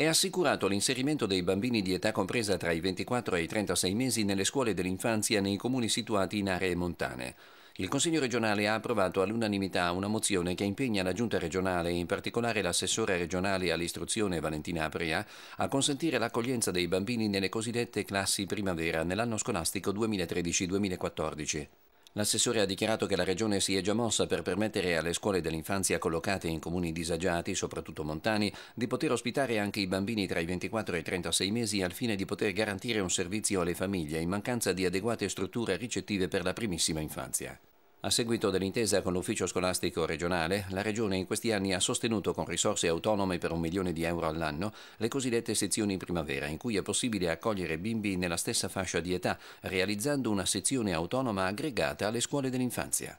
è assicurato l'inserimento dei bambini di età compresa tra i 24 e i 36 mesi nelle scuole dell'infanzia nei comuni situati in aree montane. Il Consiglio regionale ha approvato all'unanimità una mozione che impegna la Giunta regionale e in particolare l'assessore regionale all'istruzione Valentina Aprea a consentire l'accoglienza dei bambini nelle cosiddette classi primavera nell'anno scolastico 2013-2014. L'assessore ha dichiarato che la Regione si è già mossa per permettere alle scuole dell'infanzia collocate in comuni disagiati, soprattutto montani, di poter ospitare anche i bambini tra i 24 e i 36 mesi al fine di poter garantire un servizio alle famiglie in mancanza di adeguate strutture ricettive per la primissima infanzia. A seguito dell'intesa con l'ufficio scolastico regionale, la Regione in questi anni ha sostenuto con risorse autonome per un milione di euro all'anno le cosiddette sezioni primavera, in cui è possibile accogliere bimbi nella stessa fascia di età, realizzando una sezione autonoma aggregata alle scuole dell'infanzia.